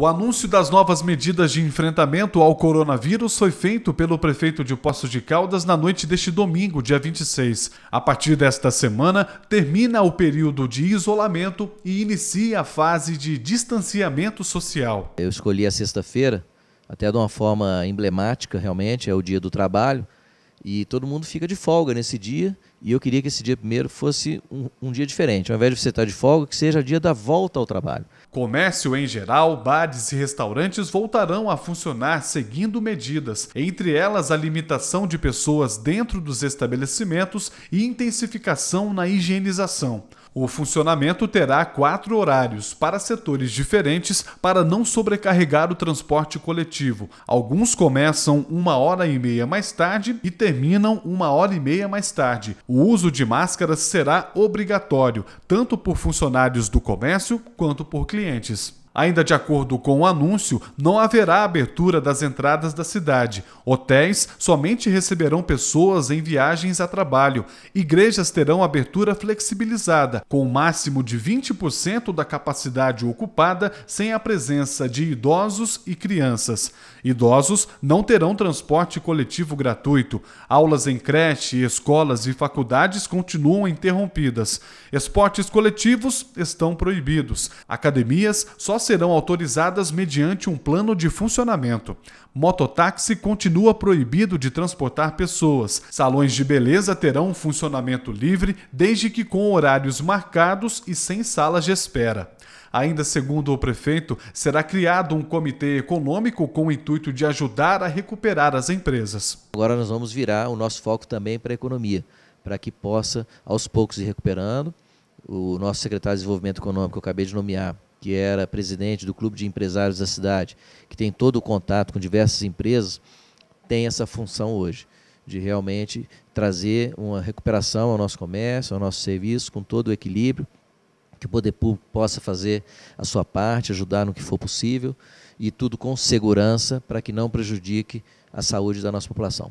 O anúncio das novas medidas de enfrentamento ao coronavírus foi feito pelo prefeito de Poços de Caldas na noite deste domingo, dia 26. A partir desta semana, termina o período de isolamento e inicia a fase de distanciamento social. Eu escolhi a sexta-feira, até de uma forma emblemática, realmente, é o dia do trabalho e todo mundo fica de folga nesse dia. E eu queria que esse dia primeiro fosse um, um, dia diferente. Ao invés de você estar de folga, que seja dia da volta ao trabalho. Comércio em geral, bares e restaurantes voltarão a funcionar seguindo medidas, entre elas a limitação de pessoas dentro dos estabelecimentos e intensificação na higienização. O funcionamento terá quatro horários para setores diferentes para não sobrecarregar o transporte coletivo. Alguns começam uma hora e meia mais tarde e terminam uma hora e meia mais tarde. O uso de máscaras será obrigatório, tanto por funcionários do comércio quanto por clientes. Ainda de acordo com o anúncio, não haverá abertura das entradas da cidade. Hotéis somente receberão pessoas em viagens a trabalho. Igrejas terão abertura flexibilizada, com o um máximo de 20% da capacidade ocupada, sem a presença de idosos e crianças. Idosos não terão transporte coletivo gratuito. Aulas em creche, escolas e faculdades continuam interrompidas. Esportes coletivos estão proibidos. Academias só serão autorizadas mediante um plano de funcionamento. Mototáxi continua proibido de transportar pessoas. Salões de beleza terão um funcionamento livre, desde que com horários marcados e sem salas de espera. Ainda segundo o prefeito, será criado um comitê econômico com o intuito de ajudar a recuperar as empresas. Agora nós vamos virar o nosso foco também para a economia, para que possa aos poucos ir recuperando. O nosso secretário de Desenvolvimento Econômico, eu acabei de nomear, que era presidente do Clube de Empresários da cidade, que tem todo o contato com diversas empresas, tem essa função hoje de realmente trazer uma recuperação ao nosso comércio, ao nosso serviço, com todo o equilíbrio, que o poder público possa fazer a sua parte, ajudar no que for possível e tudo com segurança para que não prejudique a saúde da nossa população.